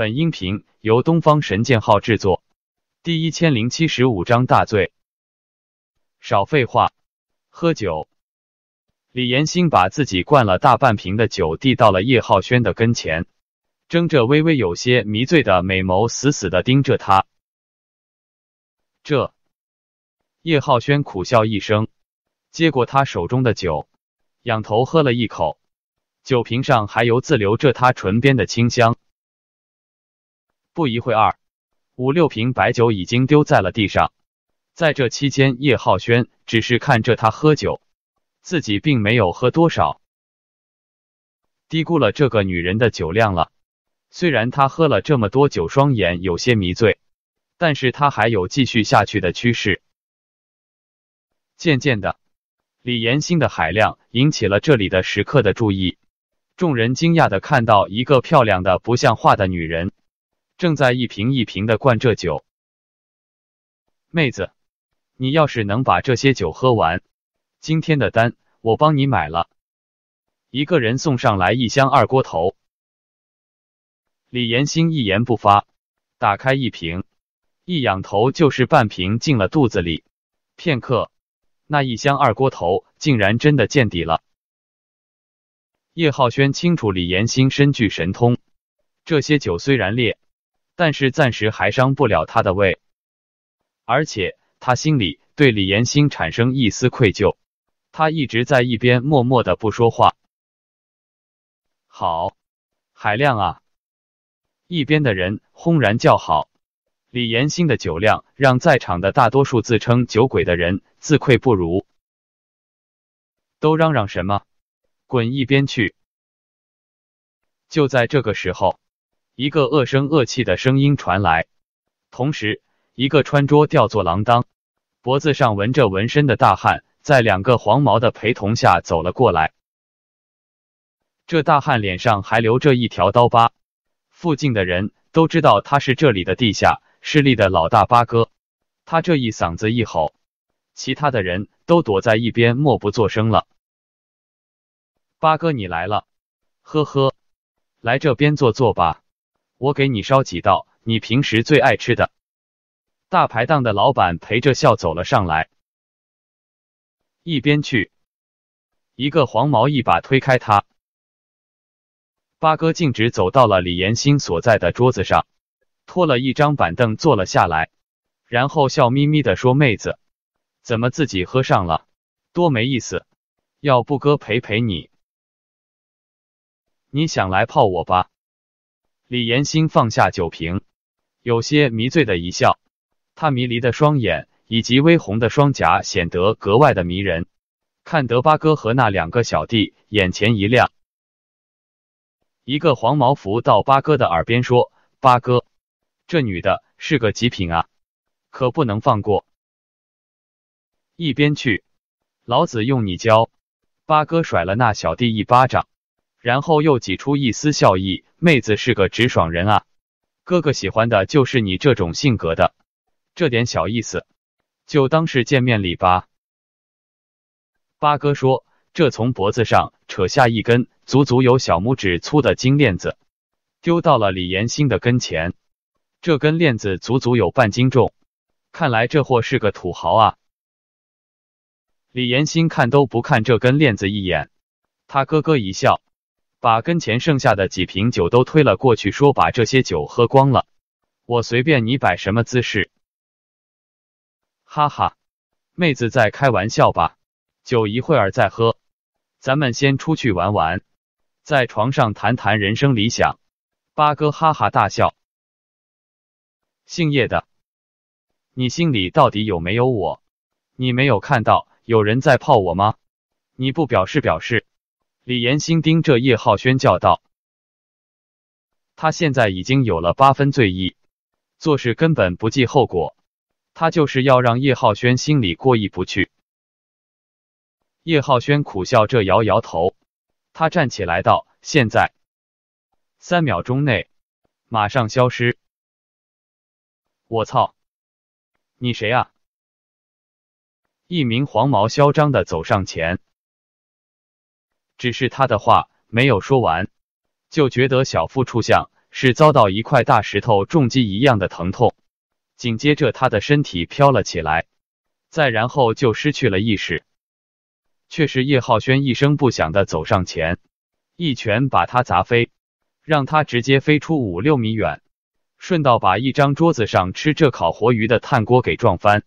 本音频由东方神剑号制作，第一千零七十五章大醉。少废话，喝酒。李延兴把自己灌了大半瓶的酒递到了叶浩轩的跟前，睁着微微有些迷醉的美眸，死死的盯着他。这，叶浩轩苦笑一声，接过他手中的酒，仰头喝了一口，酒瓶上还有自留着他唇边的清香。不一会儿，二五六瓶白酒已经丢在了地上。在这期间，叶浩轩只是看着他喝酒，自己并没有喝多少，低估了这个女人的酒量了。虽然他喝了这么多酒，双眼有些迷醉，但是他还有继续下去的趋势。渐渐的，李延新的海量引起了这里的食客的注意，众人惊讶的看到一个漂亮的不像话的女人。正在一瓶一瓶的灌这酒，妹子，你要是能把这些酒喝完，今天的单我帮你买了。一个人送上来一箱二锅头。李岩新一言不发，打开一瓶，一仰头就是半瓶进了肚子里。片刻，那一箱二锅头竟然真的见底了。叶浩轩清楚李岩新身具神通，这些酒虽然烈。但是暂时还伤不了他的胃，而且他心里对李延兴产生一丝愧疚，他一直在一边默默的不说话。好，海量啊！一边的人轰然叫好。李延兴的酒量让在场的大多数自称酒鬼的人自愧不如，都嚷嚷什么？滚一边去！就在这个时候。一个恶声恶气的声音传来，同时，一个穿着吊座郎当、脖子上纹着纹身的大汉，在两个黄毛的陪同下走了过来。这大汉脸上还留着一条刀疤，附近的人都知道他是这里的地下势力的老大八哥。他这一嗓子一吼，其他的人都躲在一边默不作声了。八哥，你来了，呵呵，来这边坐坐吧。我给你烧几道你平时最爱吃的。大排档的老板陪着笑走了上来，一边去，一个黄毛一把推开他。八哥径直走到了李岩新所在的桌子上，拖了一张板凳坐了下来，然后笑眯眯的说：“妹子，怎么自己喝上了，多没意思，要不哥陪陪你？你想来泡我吧？”李延新放下酒瓶，有些迷醉的一笑，他迷离的双眼以及微红的双颊显得格外的迷人，看得八哥和那两个小弟眼前一亮。一个黄毛扶到八哥的耳边说：“八哥，这女的是个极品啊，可不能放过。”一边去，老子用你教。八哥甩了那小弟一巴掌。然后又挤出一丝笑意：“妹子是个直爽人啊，哥哥喜欢的就是你这种性格的。这点小意思，就当是见面礼吧。”八哥说：“这从脖子上扯下一根足足有小拇指粗的金链子，丢到了李延兴的跟前。这根链子足足有半斤重，看来这货是个土豪啊。”李延兴看都不看这根链子一眼，他咯咯一笑。把跟前剩下的几瓶酒都推了过去，说：“把这些酒喝光了，我随便你摆什么姿势。”哈哈，妹子在开玩笑吧？酒一会儿再喝，咱们先出去玩玩，在床上谈谈人生理想。八哥哈哈大笑：“姓叶的，你心里到底有没有我？你没有看到有人在泡我吗？你不表示表示？”李岩心盯着叶浩轩叫道：“他现在已经有了八分醉意，做事根本不计后果。他就是要让叶浩轩心里过意不去。”叶浩轩苦笑，着摇摇头，他站起来道：“现在，三秒钟内，马上消失！”我操！你谁啊？”一名黄毛嚣张的走上前。只是他的话没有说完，就觉得小腹处像是遭到一块大石头重击一样的疼痛，紧接着他的身体飘了起来，再然后就失去了意识。却是叶浩轩一声不响的走上前，一拳把他砸飞，让他直接飞出五六米远，顺道把一张桌子上吃这烤活鱼的炭锅给撞翻。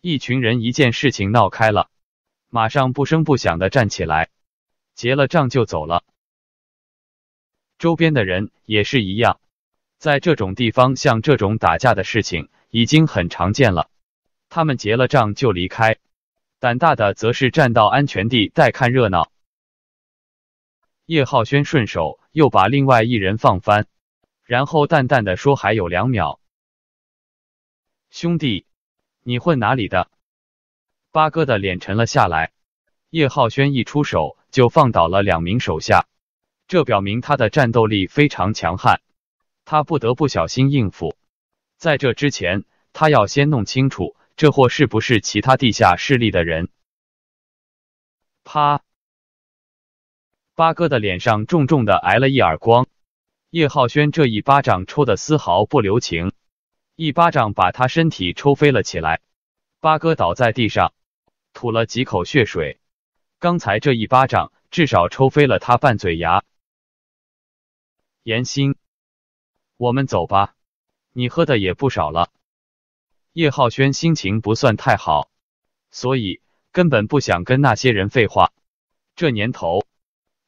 一群人一件事情闹开了。马上不声不响的站起来，结了账就走了。周边的人也是一样，在这种地方，像这种打架的事情已经很常见了。他们结了账就离开，胆大的则是站到安全地带看热闹。叶浩轩顺手又把另外一人放翻，然后淡淡的说：“还有两秒，兄弟，你混哪里的？”八哥的脸沉了下来，叶浩轩一出手就放倒了两名手下，这表明他的战斗力非常强悍，他不得不小心应付。在这之前，他要先弄清楚这货是不是其他地下势力的人。啪！八哥的脸上重重的挨了一耳光，叶浩轩这一巴掌抽的丝毫不留情，一巴掌把他身体抽飞了起来，八哥倒在地上。吐了几口血水，刚才这一巴掌至少抽飞了他半嘴牙。严星，我们走吧，你喝的也不少了。叶浩轩心情不算太好，所以根本不想跟那些人废话。这年头，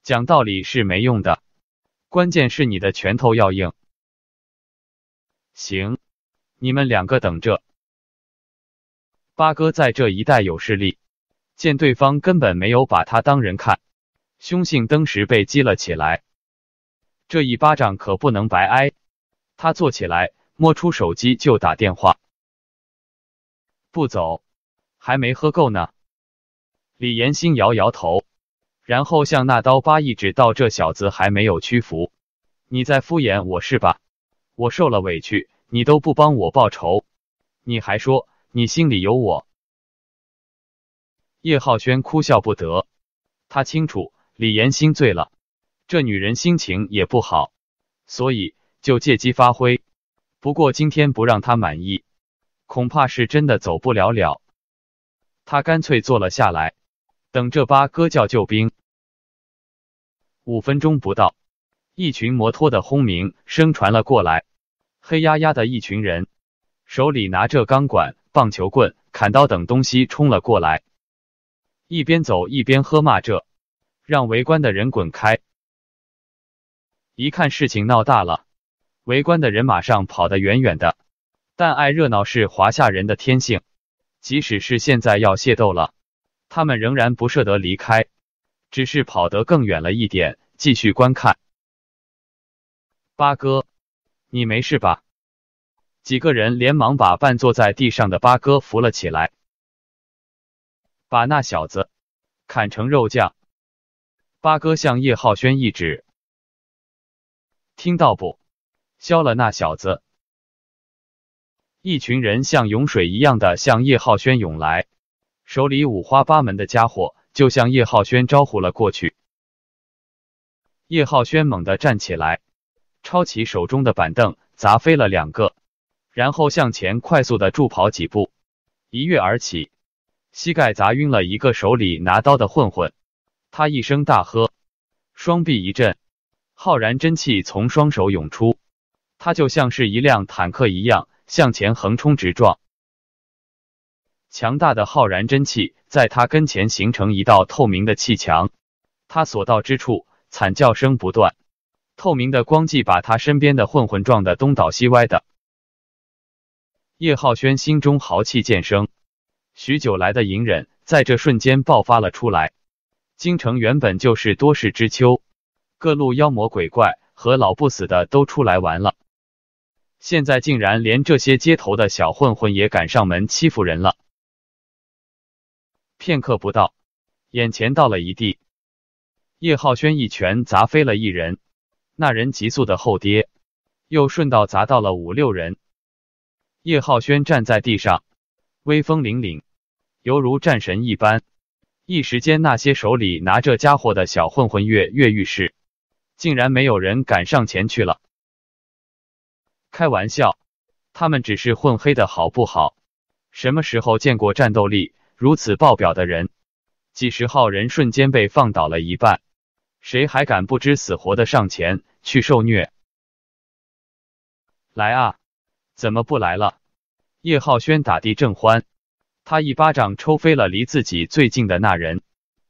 讲道理是没用的，关键是你的拳头要硬。行，你们两个等着，八哥在这一带有势力。见对方根本没有把他当人看，凶性登时被激了起来。这一巴掌可不能白挨，他坐起来，摸出手机就打电话。不走，还没喝够呢。李延兴摇摇头，然后向那刀疤一指：“道这小子还没有屈服，你在敷衍我是吧？我受了委屈，你都不帮我报仇，你还说你心里有我？”叶浩轩哭笑不得，他清楚李岩心醉了，这女人心情也不好，所以就借机发挥。不过今天不让他满意，恐怕是真的走不了了。他干脆坐了下来，等这八哥叫救兵。五分钟不到，一群摩托的轰鸣声传了过来，黑压压的一群人，手里拿着钢管、棒球棍、砍刀等东西冲了过来。一边走一边喝骂着，让围观的人滚开。一看事情闹大了，围观的人马上跑得远远的。但爱热闹是华夏人的天性，即使是现在要械斗了，他们仍然不舍得离开，只是跑得更远了一点，继续观看。八哥，你没事吧？几个人连忙把半坐在地上的八哥扶了起来。把那小子砍成肉酱！八哥向叶浩轩一指，听到不？削了那小子！一群人像涌水一样的向叶浩轩涌来，手里五花八门的家伙就向叶浩轩招呼了过去。叶浩轩猛地站起来，抄起手中的板凳砸飞了两个，然后向前快速的助跑几步，一跃而起。膝盖砸晕了一个手里拿刀的混混，他一声大喝，双臂一震，浩然真气从双手涌出，他就像是一辆坦克一样向前横冲直撞。强大的浩然真气在他跟前形成一道透明的气墙，他所到之处惨叫声不断，透明的光迹把他身边的混混撞得东倒西歪的。叶浩轩心中豪气渐生。许久来的隐忍，在这瞬间爆发了出来。京城原本就是多事之秋，各路妖魔鬼怪和老不死的都出来玩了，现在竟然连这些街头的小混混也赶上门欺负人了。片刻不到，眼前倒了一地。叶浩轩一拳砸飞了一人，那人急速的后跌，又顺道砸到了五六人。叶浩轩站在地上。威风凛凛，犹如战神一般。一时间，那些手里拿着家伙的小混混跃跃欲试，竟然没有人敢上前去了。开玩笑，他们只是混黑的好不好？什么时候见过战斗力如此爆表的人？几十号人瞬间被放倒了一半，谁还敢不知死活的上前去受虐？来啊，怎么不来了？叶浩轩打的正欢，他一巴掌抽飞了离自己最近的那人，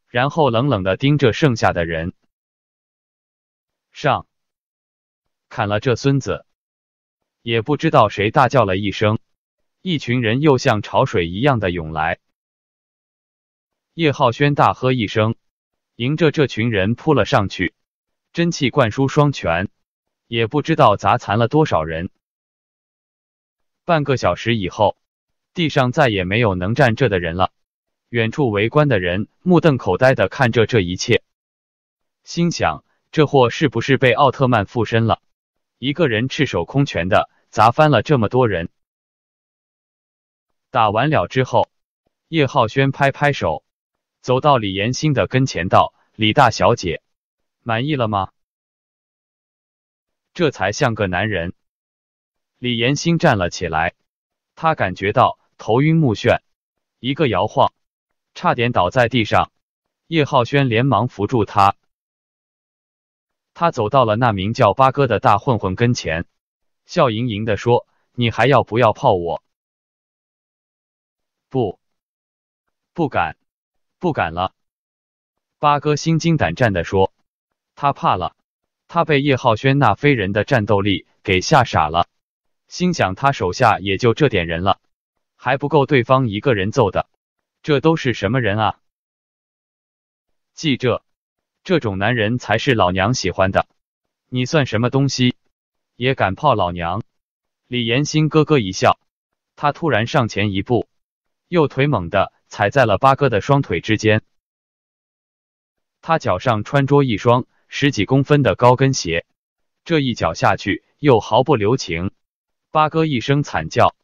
然后冷冷的盯着剩下的人，上，砍了这孙子！也不知道谁大叫了一声，一群人又像潮水一样的涌来。叶浩轩大喝一声，迎着这群人扑了上去，真气灌输双拳，也不知道砸残了多少人。半个小时以后，地上再也没有能站这的人了。远处围观的人目瞪口呆的看着这一切，心想：这货是不是被奥特曼附身了？一个人赤手空拳的砸翻了这么多人。打完了之后，叶浩轩拍拍手，走到李延兴的跟前，道：“李大小姐，满意了吗？”这才像个男人。李岩新站了起来，他感觉到头晕目眩，一个摇晃，差点倒在地上。叶浩轩连忙扶住他。他走到了那名叫八哥的大混混跟前，笑盈盈的说：“你还要不要泡我？”“不，不敢，不敢了。”八哥心惊胆战的说，他怕了，他被叶浩轩那非人的战斗力给吓傻了。心想他手下也就这点人了，还不够对方一个人揍的。这都是什么人啊？记这，这种男人才是老娘喜欢的。你算什么东西，也敢泡老娘？李延新咯咯一笑，他突然上前一步，右腿猛地踩在了八哥的双腿之间。他脚上穿着一双十几公分的高跟鞋，这一脚下去又毫不留情。八哥一声惨叫，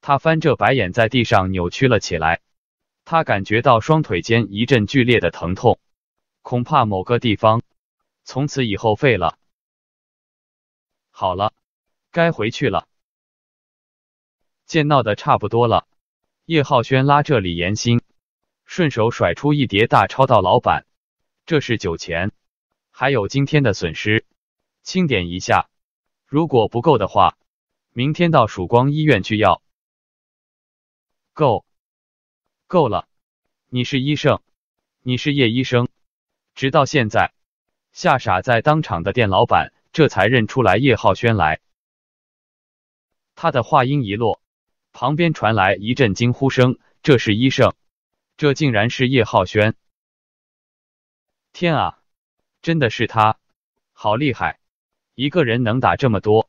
他翻着白眼在地上扭曲了起来。他感觉到双腿间一阵剧烈的疼痛，恐怕某个地方从此以后废了。好了，该回去了。见闹得差不多了，叶浩轩拉着李岩新，顺手甩出一叠大钞到老板：“这是酒钱，还有今天的损失，清点一下。如果不够的话。”明天到曙光医院去要够，够了。你是医生，你是叶医生。直到现在，吓傻在当场的店老板这才认出来叶浩轩来。他的话音一落，旁边传来一阵惊呼声：“这是医生，这竟然是叶浩轩！天啊，真的是他，好厉害，一个人能打这么多。”